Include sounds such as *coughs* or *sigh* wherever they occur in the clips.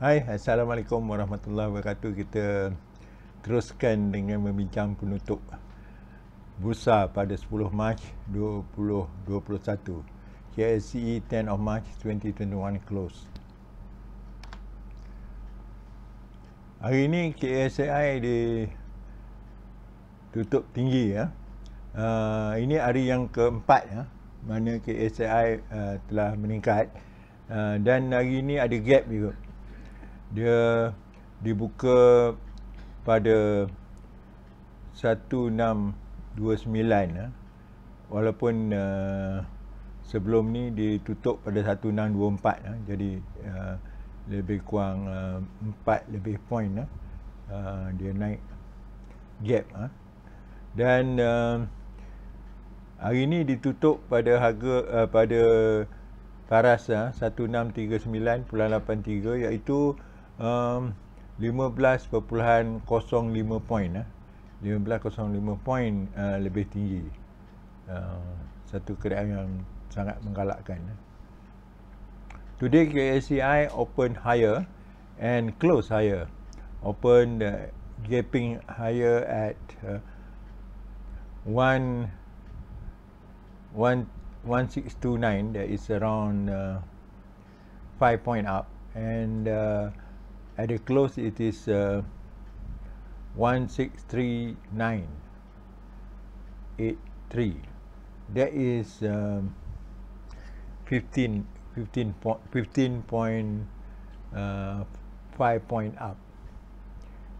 Hai, Assalamualaikum Warahmatullahi Wabarakatuh Kita teruskan dengan membincang penutup Bursa pada 10 Mac 2021 KSE 10 of March 2021 close Hari ini KSI ditutup tinggi ya. Uh, ini hari yang keempat ya, mana KSI uh, ah, telah meningkat uh, dan hari ini ada gap juga dia dibuka pada 1629 eh. walaupun eh, sebelum ni ditutup pada 1624 eh. jadi lebih kurang 4 lebih point dia naik gap dan hari ni ditutup pada harga pada paras 1639.83 iaitu um, 15.05 point eh. 15.05 point uh, lebih tinggi uh, satu kerajaan yang sangat menggalakkan eh. today KSCI open higher and close higher open the gaping higher at uh, 1 1 1629 that is around uh, 5 point up and uh, at the close it is uh, 163983 that is um, 15 15 point, 15 point uh, 5 point up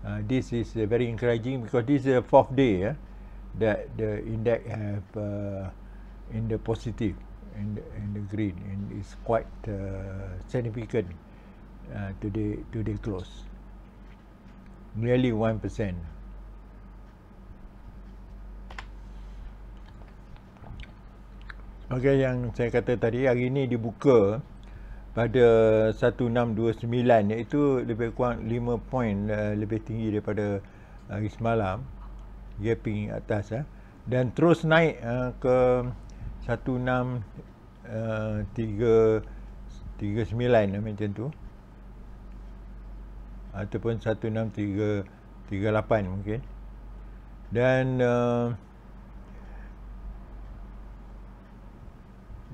uh, this is uh, very encouraging because this is the fourth day eh, that the index have uh, in the positive in the, in the green and it's quite uh, significant Today, uh, today to the close nearly 1% Okey yang saya kata tadi hari ini dibuka pada 1629 iaitu lebih kurang 5 point uh, lebih tinggi daripada uh, hari semalam gaping atas eh. dan terus naik uh, ke 1639 uh, uh, macam tu ataupun 16338 mungkin dan uh,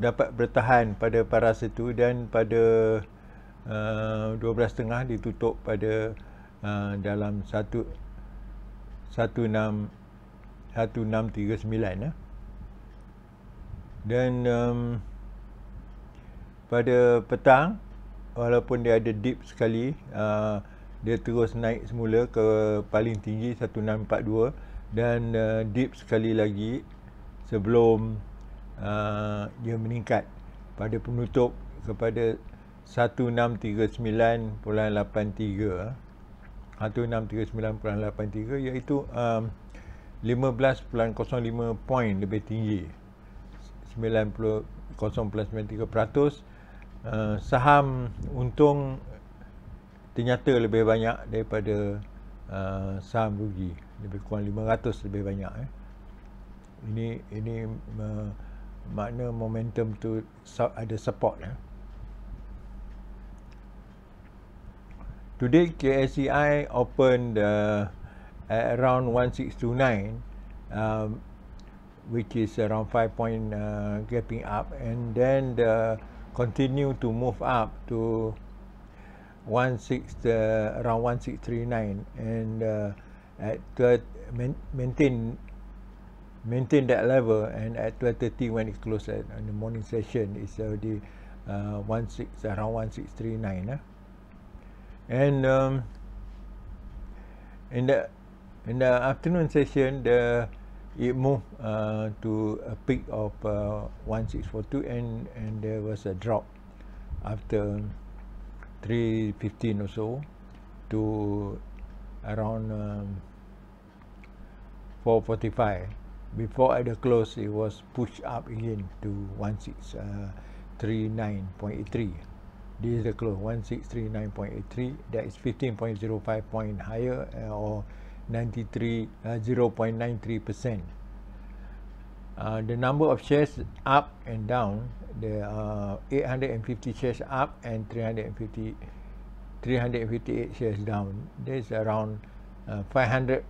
dapat bertahan pada paras itu dan pada uh, eh, 12.5 ditutup pada uh, dalam 16 1639 eh. dan um, pada petang walaupun dia ada dip sekali uh, dia terus naik semula ke paling tinggi 1642 dan uh, dip sekali lagi sebelum uh, dia meningkat pada penutup kepada 1639.83 1639.83 iaitu um, 15.05 poin lebih tinggi 90.93% uh, saham untung ternyata lebih banyak daripada uh, saham rugi lebih kurang 500 lebih banyak eh. ini ini uh, makna momentum tu ada support eh. today e open the uh, at around 1629 um, which is around 5 point uh, gapping up and then the continue to move up to Uh, around 1639 and uh, at maintain maintain that level and at 12:30 when it closed at in the morning session it's already uh, 16 around 1639 eh? and um, in the in the afternoon session the it move uh, to a peak of uh, 1642 and and there was a drop after 3.15 or so to around um, 4.45 before at the close it was pushed up again to 1.639.83 uh, this is the close 1.639.83 that is 15.05 point higher uh, or 93 uh, 0.93 percent Uh, the number of shares up and down, the uh, 850 shares up and 350 358 shares down. There's around uh, 500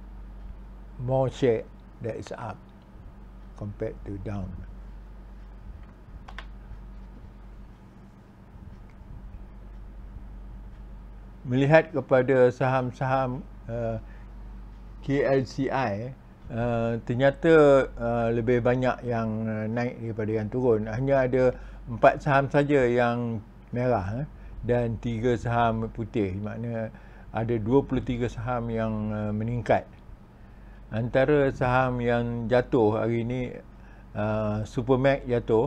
more share that is up compared to down. Melihat kepada saham-saham uh, KLCI, Eh, ternyata uh, lebih banyak yang eh, naik daripada yang turun. Hanya ada empat saham saja yang merah eh? dan tiga saham putih. Maknanya ada 23 saham yang uh, meningkat. Antara saham yang jatuh hari ini uh, Supermax jatuh.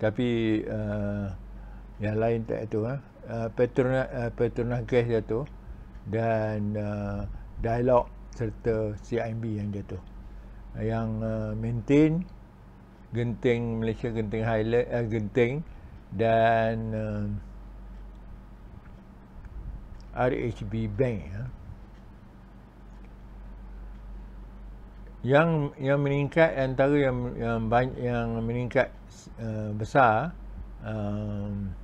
Tapi uh, yang lain tak jatuh. eh? Petronas, Petronas Gas jatuh dan uh, Dialog serta CIMB yang jatuh yang uh, maintain genting Malaysia genting highlight uh, genting dan uh, RHB bank ya. yang yang meningkat antara yang yang banyak yang meningkat uh, besar um,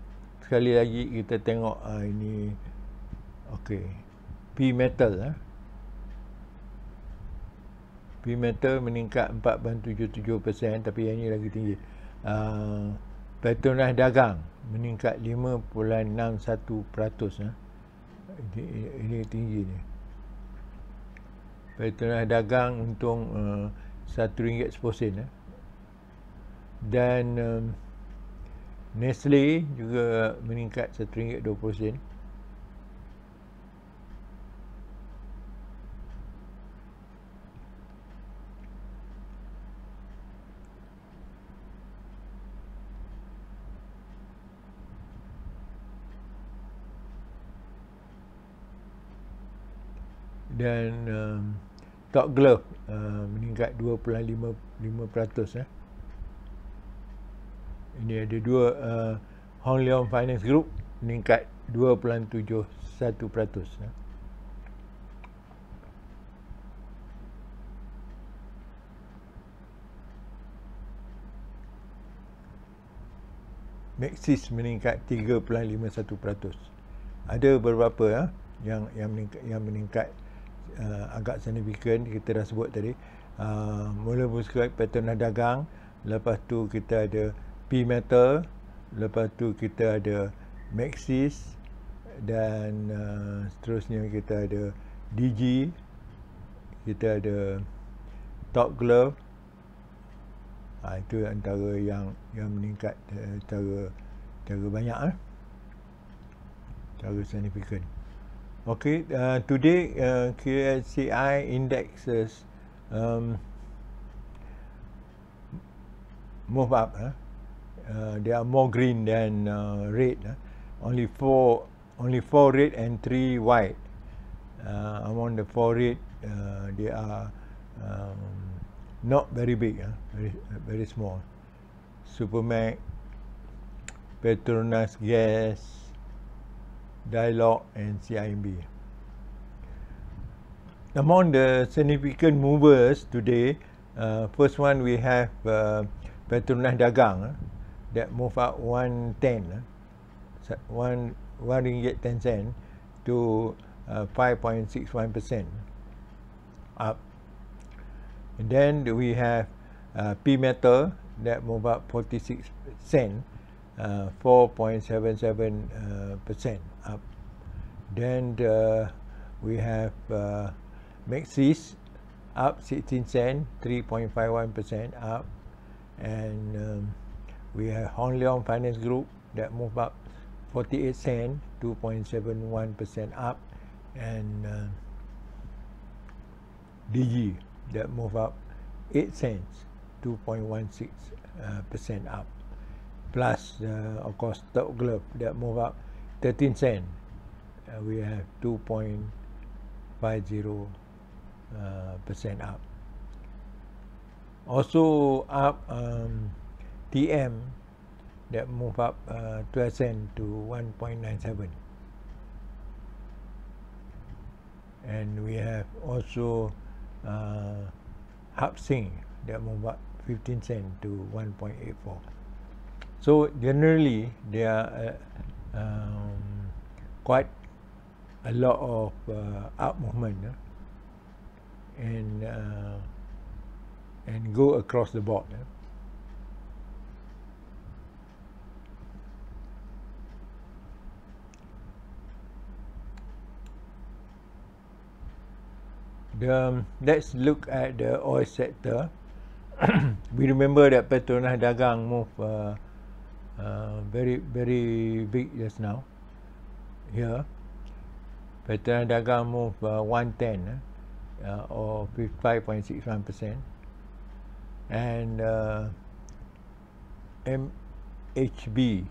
sekali lagi kita tengok uh, ini okey P metal eh. Pre Metal meningkat 4.77% tapi yang ini lagi tinggi. Uh, ah, Petronas Dagang meningkat 5.61%. Uh. Ha? Ini, ini tinggi ni. Petronas Dagang untung RM1.10. Uh, uh. Dan um, Nestle juga meningkat RM1.20. dan um, top glove uh, meningkat 2.5% eh. ini ada dua uh, Hong Leong Finance Group meningkat 2.71% eh. Maxis meningkat 3.51%. Ada beberapa ya, yang yang meningkat, yang meningkat uh, agak signifikan kita dah sebut tadi uh, mula bersekut petunah dagang lepas tu kita ada P metal lepas tu kita ada Maxis dan uh, seterusnya kita ada DG kita ada Top Glove ha, itu antara yang yang meningkat uh, cara cara banyak eh. cara signifikan Okay, uh, today uh, QSCI indexes um, move up. Huh? Uh, they are more green than uh, red. Huh? Only four, only four red and three white. Uh, among the four red, uh, they are um, not very big. Huh? Very, very small. Supermac, Petronas Gas. Yes. Dialog and CIMB. Among the significant movers today, uh, first one we have uh, Petronas Dagang uh, that move up one ten, uh, one one ringgit ten sen to uh, 5.61% up. And then we have uh, P Metal that move up 46 cent 4.77% uh, up. Then uh, we have uh, Maxis up 16 cent, 3.51% up. And um, we have Hong Leong Finance Group that moved up 48 cent, 2.71% up. And uh, DG that moved up 8 cents, 2.16% uh, up. plus the, uh, of course top glove that move up 13 cent uh, we have 2.50 uh, percent up also up um, TM that move up uh, 12 cent to 1.97 and we have also uh, Hub that move up 15 cent to 1.84 So generally, there are uh, um, quite a lot of uh, art movement uh, and uh, and go across the board. Uh. The, um, let's look at the oil sector. *coughs* we remember that Petronas Dagang move. Uh, Uh, very very big just now here Petronas dagang move uh, 110 eh? uh, or 55.61% and uh, MHB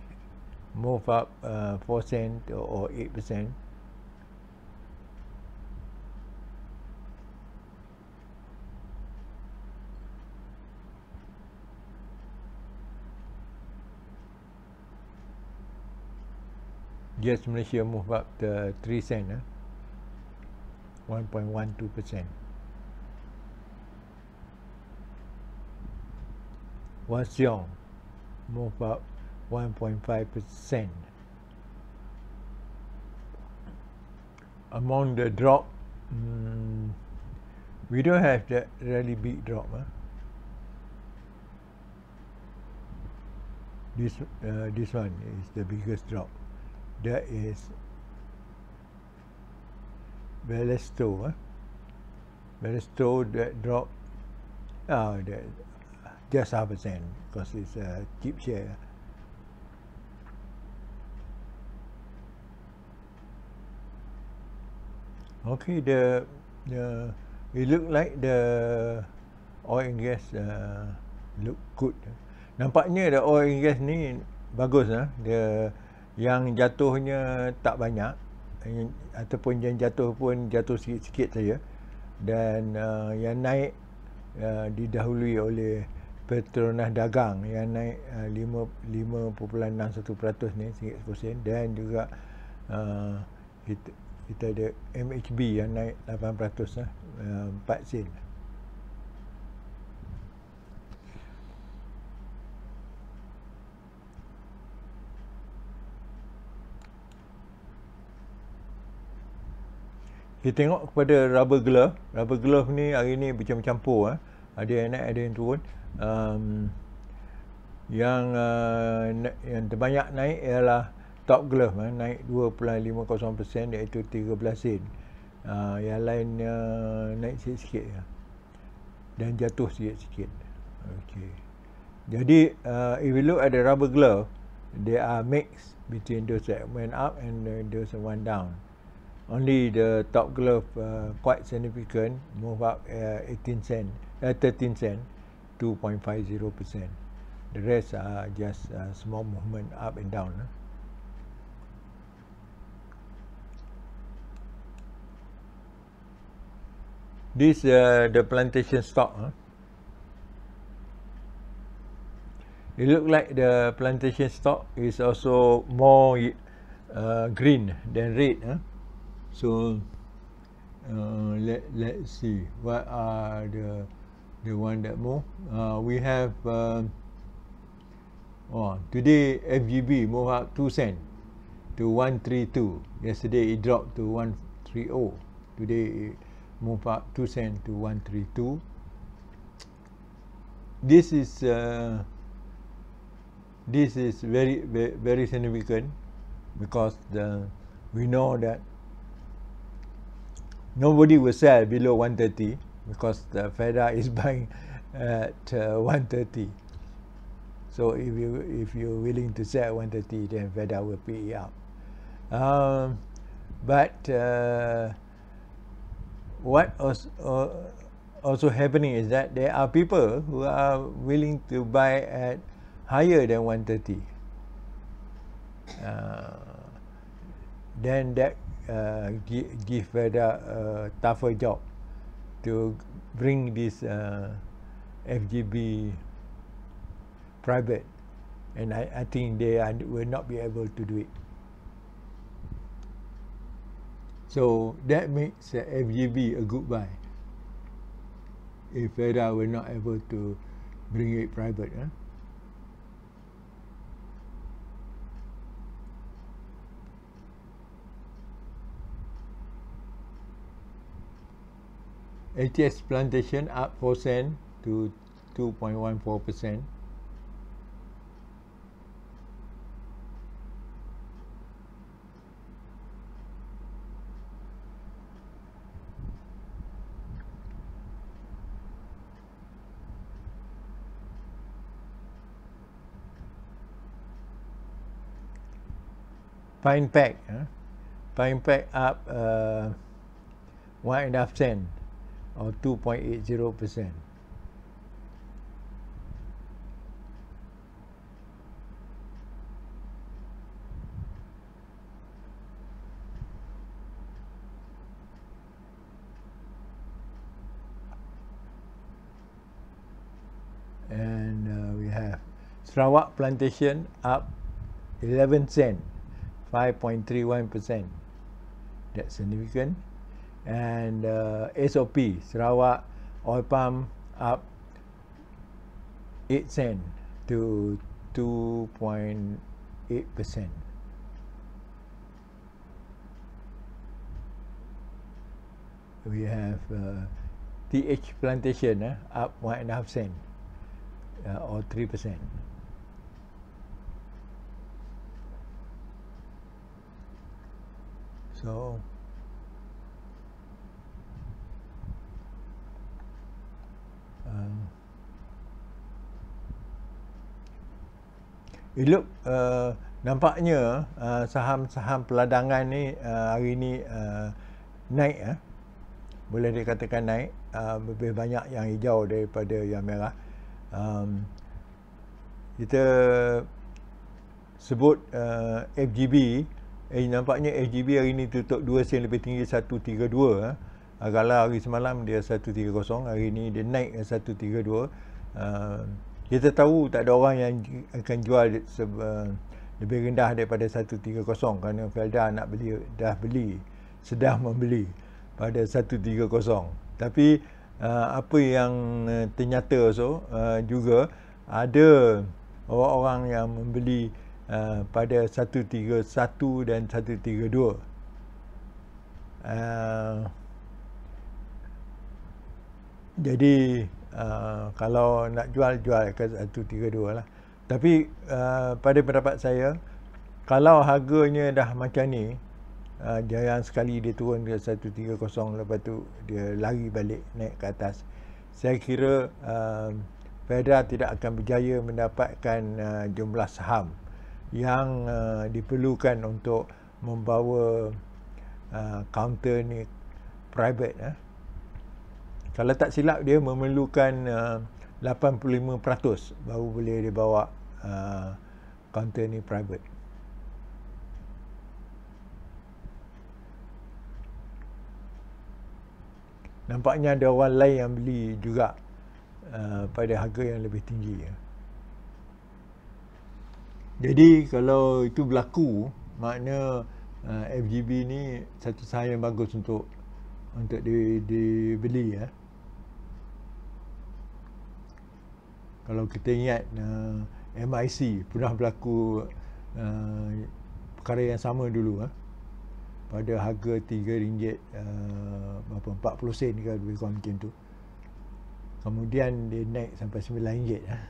move up uh, 4 cent or 8% Jets Malaysia move up the 3 cent eh? Ah. 1.12 percent Was Young move up 1.5 percent among the drop mm, we don't have that really big drop huh? Ah. this uh, this one is the biggest drop Eh? that is Ballisto, eh? Ballisto that dropped uh, ah, that just half a cent because it's a cheap share. Okay, the the it look like the oil and gas uh, look good. Nampaknya the oil and gas ni bagus lah. Eh? The yang jatuhnya tak banyak ataupun yang jatuh pun jatuh sikit-sikit saja dan uh, yang naik uh, didahului oleh Petronas Dagang yang naik uh, 5.61% ni sikit sen dan juga uh, kita, kita ada MHB yang naik 8% lah, eh, uh, 4 sen. Uh, kita tengok kepada rubber glove rubber glove ni hari ni bercampur-campur eh. ada yang naik ada yang turun um, yang uh, yang terbanyak naik ialah top glove eh. naik 2.50% iaitu 13 sen uh, yang lain uh, naik sikit-sikit eh. dan jatuh sikit-sikit okay. jadi uh, if you look at the rubber glove they are mixed between those that went up and those that went down only the top glove uh, quite significant move up uh, 18 cent uh, 13 cent 2.50 percent the rest are just uh, small movement up and down eh? this uh, the plantation stock huh? it look like the plantation stock is also more uh, green than red huh? so uh, let let's see what are the the one that more uh, we have uh, oh today FGB move up two cent to one three two yesterday it dropped to one three o oh. today it move up two cent to one three two this is uh, this is very very, significant because the, we know that nobody will sell below 130 because the FedEx is *laughs* buying at uh, 130. So if you if you're willing to sell at 130, then FedEx will pay up. Um, but uh, what also, uh, also happening is that there are people who are willing to buy at higher than 130. Uh, then that uh, give Veda a tougher job to bring this uh, FGB private. And I, I think they are, will not be able to do it. So that makes the FGB a good buy. If Veda will not able to bring it private. Eh? ATS plantation up 4 cent to 2.14 percent. Pine pack, huh? pine pack up uh, one and a half cent or 2.80%. And uh, we have Sarawak plantation up 11 cent, 5.31%. That's significant. and uh, SOP Sarawak oil pump up 8 sen to 2.8 percent we have uh, TH plantation uh, up 1 and a half cent uh, or 3 percent so um, it eh, look uh, nampaknya uh, saham-saham peladangan ni uh, hari ni uh, naik eh. boleh dikatakan naik uh, lebih banyak yang hijau daripada yang merah um, kita sebut uh, FGB eh, nampaknya FGB hari ini tutup 2 sen lebih tinggi 132 eh. Agaklah hari semalam dia 130, hari ini dia naik ke 132. Uh, kita tahu tak ada orang yang akan jual ah, lebih rendah daripada 130 kerana Felda nak beli dah beli sedah membeli pada 130. Tapi uh, apa yang ah, ternyata so uh, juga ada orang-orang yang membeli uh, pada 131 dan 132. Uh, jadi uh, kalau nak jual jual ke satu tiga dua lah tapi uh, pada pendapat saya kalau harganya dah macam ni uh, jangan sekali dia turun ke satu tiga kosong lepas tu dia lari balik naik ke atas saya kira uh, Fedra tidak akan berjaya mendapatkan uh, jumlah saham yang uh, diperlukan untuk membawa uh, counter ni private eh? kalau tak silap dia memerlukan uh, 85% baru boleh dia bawa uh, counter ni private nampaknya ada orang lain yang beli juga uh, pada harga yang lebih tinggi ya. jadi kalau itu berlaku makna uh, FGB ni satu sahaja yang bagus untuk untuk dibeli di ya. Eh. kalau kita ingat uh, eh, MIC pernah berlaku uh, perkara yang sama dulu uh, pada harga RM3 uh, berapa 40 sen ke lebih kurang macam tu kemudian dia naik sampai RM9 uh.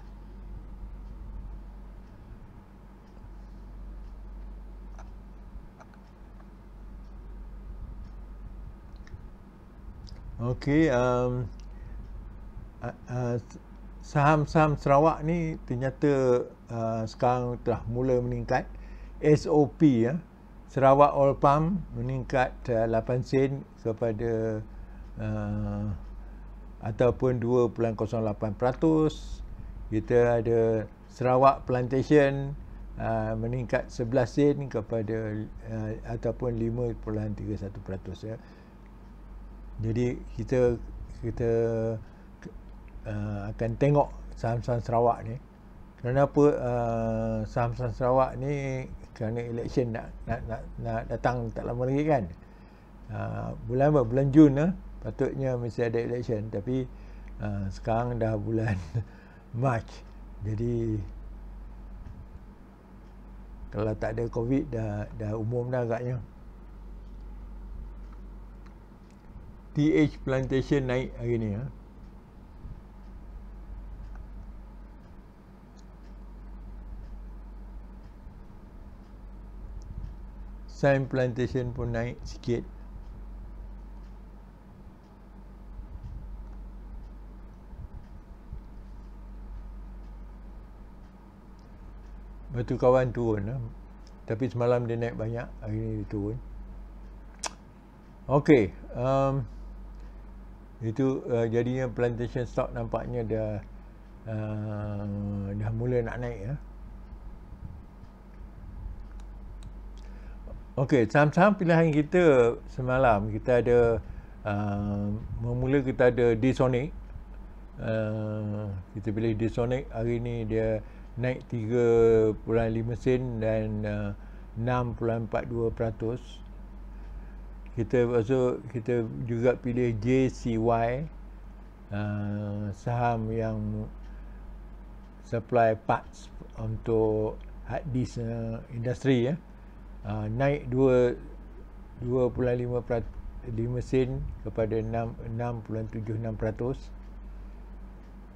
Okey, um, uh, uh, saham-saham Sarawak ni ternyata uh, sekarang telah mula meningkat SOP ya uh, Sarawak All palm meningkat uh, 8 sen kepada uh, ataupun 2.08% kita ada Sarawak Plantation uh, meningkat 11 sen kepada uh, ataupun 5.31% ya jadi kita kita uh, akan tengok saham-saham Sarawak ni kenapa uh, saham-saham Sarawak ni kerana election nak, nak, nak, nak datang tak lama lagi kan uh, bulan apa? bulan Jun lah patutnya mesti ada election tapi uh, sekarang dah bulan *laughs* Mac jadi kalau tak ada covid dah dah umum dah agaknya TH plantation naik hari ni ya. Eh? sign plantation pun naik sikit Batu kawan turun lah. Tapi semalam dia naik banyak Hari ni dia turun Ok um, Itu uh, jadinya plantation stock nampaknya dah uh, Dah mula nak naik lah ya. Okey, saham-saham pilihan kita semalam kita ada uh, memula kita ada Disonic. Uh, kita pilih Disonic hari ini dia naik 3.5 sen dan uh, 6.42%. Kita also kita juga pilih JCY uh, saham yang supply parts untuk hard disk uh, industri ya. Eh uh, naik 2.5 sen kepada 6.76%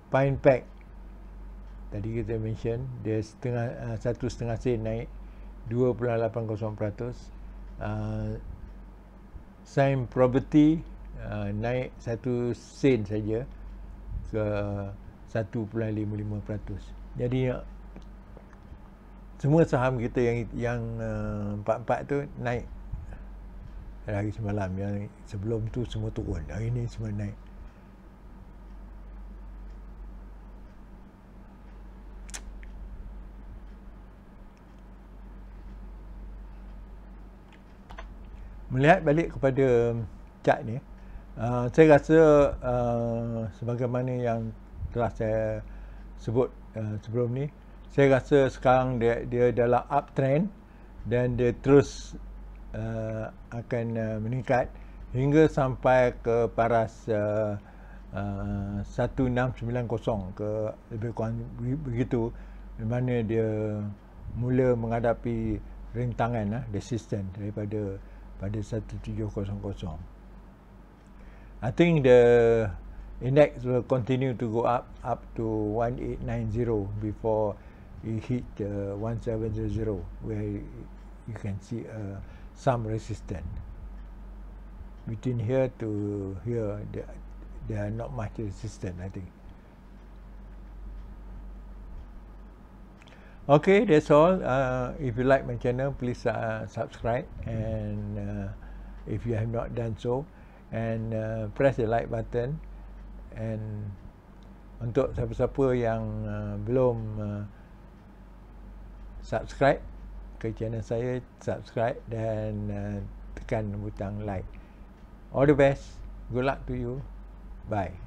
pine pack tadi kita mention dia setengah uh, satu setengah sen naik 2.80% uh, Same property uh, naik satu sen saja ke 1.55% jadi semua saham kita yang yang eh, empat-empat uh, tu naik hari semalam yang sebelum tu semua turun hari ni semua naik melihat balik kepada cat ni uh, saya rasa uh, sebagaimana yang telah saya sebut uh, sebelum ni saya rasa sekarang dia dia dalam uptrend dan dia terus uh, akan uh, meningkat hingga sampai ke paras uh, uh, 1690 ke lebih kurang begitu di mana dia mula menghadapi rintangan uh, ah, resistance daripada pada 1700. I think the index will continue to go up up to 1890 before You hit uh, 1700 where you can see uh, some resistance between here to here there, there are not much resistance I think okay that's all uh, if you like my channel please uh, subscribe and uh, if you have not done so and uh, press the like button and untuk siapa-siapa yang uh, belum uh, subscribe ke channel saya subscribe dan uh, tekan butang like all the best good luck to you bye